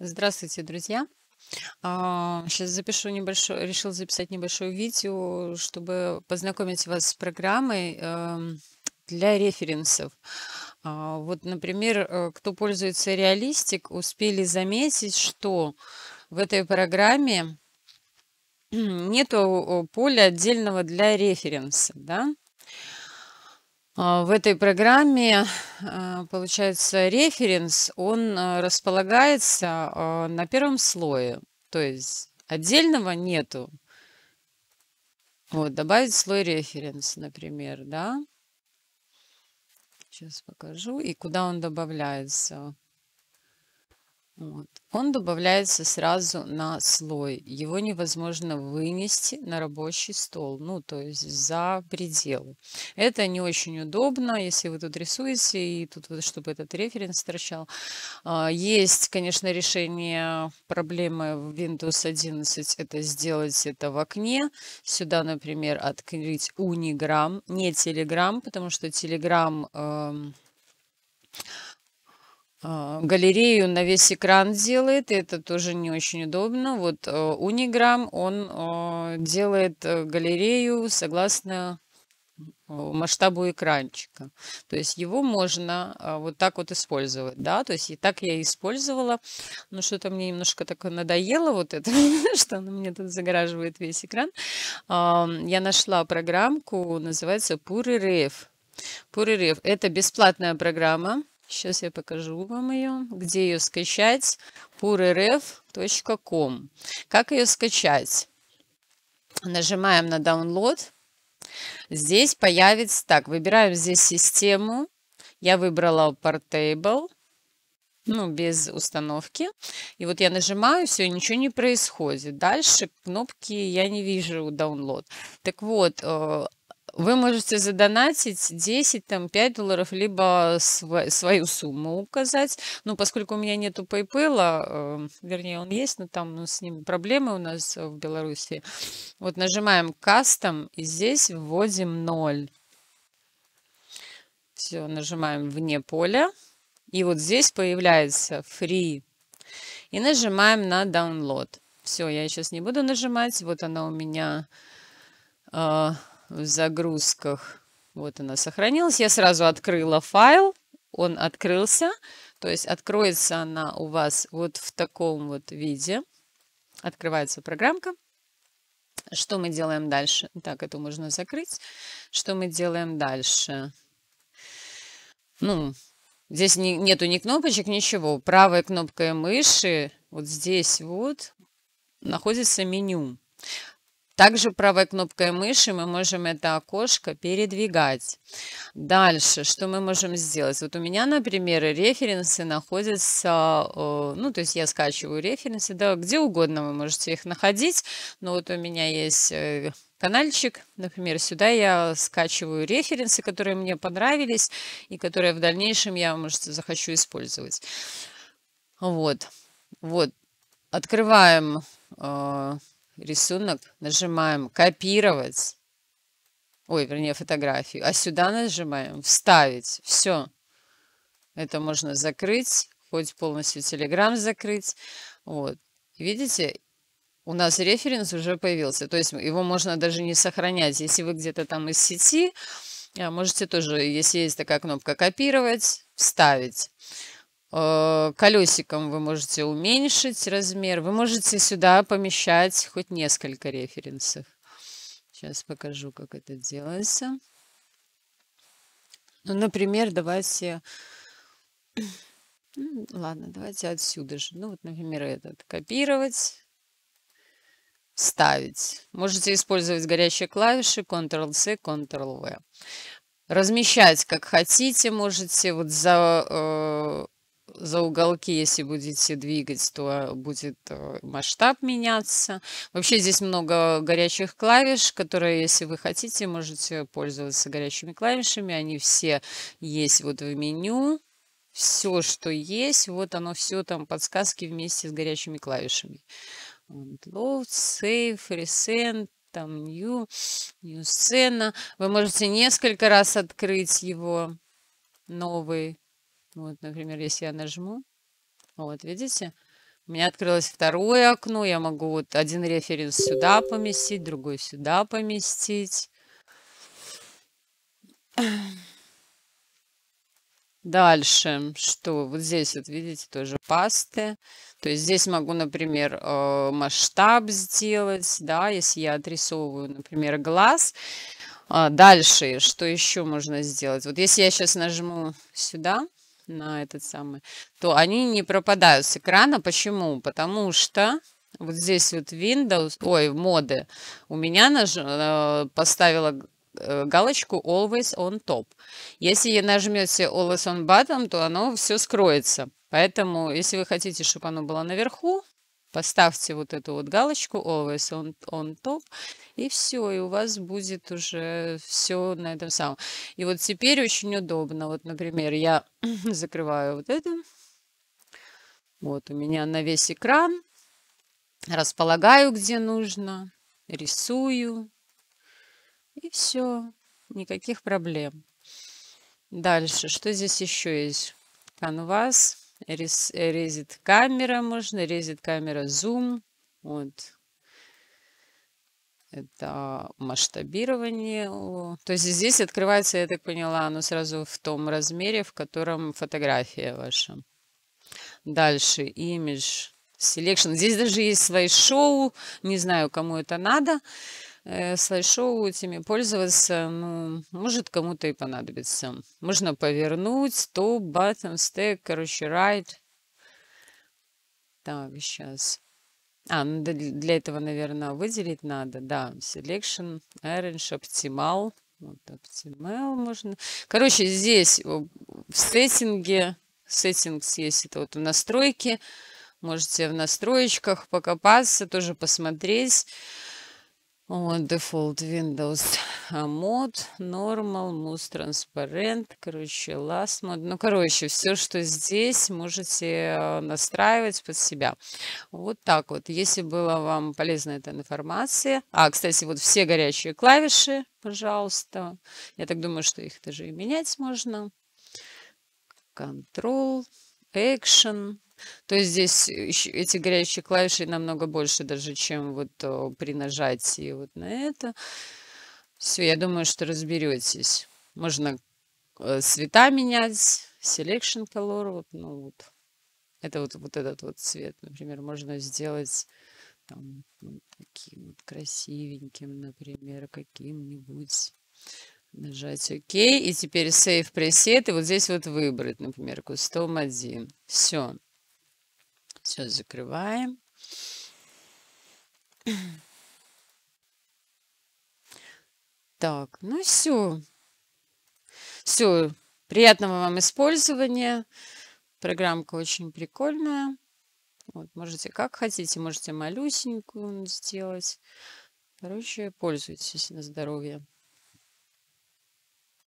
Здравствуйте, друзья! Сейчас а, запишу небольшое, решил записать небольшое видео, чтобы познакомить вас с программой эм, для референсов. А, вот, например, э, кто пользуется реалистик, успели заметить, что в этой программе нету поля отдельного для референса, да? А, в этой программе, а, получается, референс, он а, располагается на первом слое. То есть отдельного нету. Вот, добавить слой референс, например, да. Сейчас покажу. И куда он добавляется. Вот. Он добавляется сразу на слой. Его невозможно вынести на рабочий стол, ну, то есть за пределы. Это не очень удобно, если вы тут рисуете, и тут, чтобы этот референс торчал. А, есть, конечно, решение проблемы в Windows 11, это сделать это в окне. Сюда, например, открыть Unigram, не Telegram, потому что Telegram... Э, а, галерею на весь экран делает, это тоже не очень удобно. Вот Unigram а, он а, делает э, галерею согласно масштабу экранчика. То есть его можно вот так вот использовать, да, то есть и так я использовала, но ну, что-то мне немножко так надоело вот это, что оно мне тут загораживает весь экран. Я нашла программку, называется PuriRef. PuriRef – это бесплатная программа, Сейчас я покажу вам ее, где ее скачать. purrf.com. Как ее скачать? Нажимаем на download. Здесь появится, так, выбираем здесь систему. Я выбрала Portable, ну, без установки. И вот я нажимаю, все, ничего не происходит. Дальше кнопки я не вижу download. Так вот, э, вы можете задонатить 10, там, 5 долларов, либо св свою сумму указать. Ну, поскольку у меня нету PayPal, э, вернее, он есть, но там ну, с ним проблемы у нас э, в Беларуси. Вот нажимаем «Кастом» и здесь вводим 0. Все, нажимаем «Вне поля». И вот здесь появляется «Free». И нажимаем на «Download». Все, я сейчас не буду нажимать. Вот она у меня... Э, в загрузках. Вот она сохранилась. Я сразу открыла файл. Он открылся. То есть откроется она у вас вот в таком вот виде. Открывается программка. Что мы делаем дальше? Так, это можно закрыть. Что мы делаем дальше? Ну, здесь не, нету ни кнопочек, ничего. Правой кнопкой мыши вот здесь вот находится меню. Также правой кнопкой мыши мы можем это окошко передвигать. Дальше, что мы можем сделать? Вот у меня, например, референсы находятся, э, ну, то есть я скачиваю референсы, да, где угодно вы можете их находить, но вот у меня есть э, каналчик. Например, сюда я скачиваю референсы, которые мне понравились и которые в дальнейшем я, может, захочу использовать. Вот. Вот. Открываем э, рисунок, нажимаем «Копировать». Ой, вернее, фотографию. А сюда нажимаем «Вставить». Все. Это можно закрыть, хоть полностью Telegram закрыть. Вот. Видите, у нас референс уже появился. То есть его можно даже не сохранять. Если вы где-то там из сети, а, можете тоже, если есть такая кнопка «Копировать», «Вставить». Э, колесиком вы можете уменьшить размер. Вы можете сюда помещать хоть несколько референсов. Сейчас покажу, как это делается. Ну, например, давайте... Ладно, давайте отсюда же. Ну, вот, например, этот. Копировать. Ставить. Можете использовать горячие клавиши Ctrl-C, Ctrl-V. Размещать как хотите, можете вот за, э, за уголки, если будете двигать, то а, будет э, масштаб меняться. Вообще здесь много горячих клавиш, которые, если вы хотите, можете пользоваться горячими клавишами. Они все есть вот в меню. Все, что есть, вот оно все там, подсказки вместе с горячими клавишами. Load, Save, Resend, там New, New сцена. Вы можете несколько раз открыть его новый ну, вот, например, если я нажму, вот, видите, у меня открылось второе окно, я могу вот один референс сюда поместить, другой сюда поместить. Дальше, что вот здесь вот видите тоже пасты. То есть здесь могу, например, э, масштаб сделать, да, если я отрисовываю, например, глаз. А, дальше, что еще можно сделать? Вот если я сейчас нажму сюда, на этот самый, то они не пропадают с экрана. Почему? Потому что вот здесь вот Windows, ой, моды, у меня наж... Э, поставила э, галочку Always on Top. Если нажмете Always on Bottom, то оно все скроется. Поэтому, если вы хотите, чтобы оно было наверху, Поставьте вот эту вот галочку always on, on top, и все, и у вас будет уже все на этом самом. И вот теперь очень удобно. Вот, например, я закрываю вот это. Вот у меня на весь экран. Располагаю, где нужно. Рисую. И все. Никаких проблем. Дальше. Что здесь еще есть? Канвас. Рез, резит камера можно, резит камера зум. Вот. Это масштабирование. То есть здесь открывается, я так поняла, оно сразу в том размере, в котором фотография ваша. Дальше имидж selection. Здесь даже есть свои шоу. Не знаю, кому это надо э, слайд-шоу этими пользоваться, ну, может, кому-то и понадобится. Можно повернуть, top, bottom, stack, короче, right. Так, сейчас. А, ну, для этого, наверное, выделить надо, да, selection, arrange, optimal. Вот optimal можно. Короче, здесь в сеттинге, settings есть, это вот в настройке, можете в настроечках покопаться, тоже посмотреть. Вот, дефолт Windows а мод Normal, Moose Transparent, короче, Last Mode. Ну, короче, все, что здесь, можете э, настраивать под себя. Вот так вот. Если была вам полезна эта информация. А, кстати, вот все горячие клавиши, пожалуйста. Я так думаю, что их даже и менять можно. Control, Action, то есть здесь эти горящие клавиши намного больше даже, чем вот э, при нажатии вот на это. Все, я думаю, что разберетесь. Можно э, цвета менять, selection color, вот, ну вот. Это вот, вот этот вот цвет, например, можно сделать там, вот ну, таким вот красивеньким, например, каким-нибудь. Нажать ОК. И теперь Save Preset. И вот здесь вот выбрать, например, Custom 1. Все. Все закрываем. Так, ну все. Все, приятного вам использования. Программка очень прикольная. Вот, можете как хотите, можете малюсенькую сделать. Короче, пользуйтесь на здоровье.